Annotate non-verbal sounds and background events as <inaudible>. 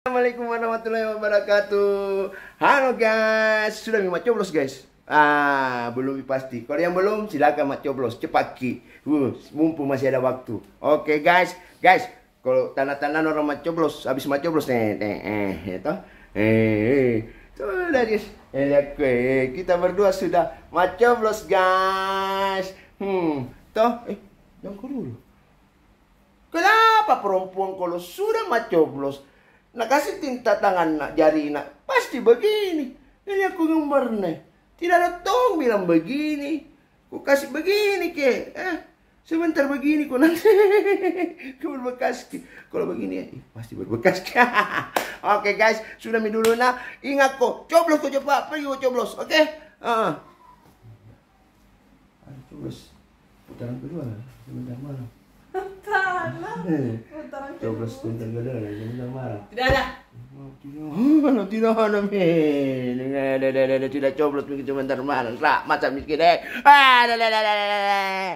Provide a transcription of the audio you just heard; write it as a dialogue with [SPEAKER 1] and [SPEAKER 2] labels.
[SPEAKER 1] Assalamualaikum warahmatullahi wabarakatuh Halo guys Sudah mau coblos guys Ah belum pasti Kalau yang belum silakan mau coblos Cepat Ki uh, Mumpung masih ada waktu Oke okay, guys Guys Kalau tanda-tanda orang mau coblos Habis mau coblos nih eh, eh, itu. Eh eh, ya eh, eh. Sudah guys eh, ya, Kita berdua sudah mau coblos guys Hmm Toh Eh Jangan dulu Kenapa perempuan kalau sudah mau coblos Nakasih kasih tinta tangan nak jari nak pasti begini. Ini aku gambar nih. Tidak ada tong bilang begini. Ku kasih begini ke. Eh, sebentar begini ku nanti. <laughs> ku berbekas ke. Kalau begini ya, eh,
[SPEAKER 2] pasti berbekas
[SPEAKER 1] ke. <laughs> Oke okay, guys, sudah mie dulu nak. Ingat kok, coblos kok coba, pergi kok coblos, oke? Okay? Ah. Uh. Coblos putaran kedua, sebentar malam.
[SPEAKER 3] Entahlah. 12
[SPEAKER 1] punten gak ada lagi jangan marah tidak ada Mana tidak ada min, ada ada ada tidak coblos begitu bentar marah, macam miskin eh,
[SPEAKER 3] ah, ada ada ada ada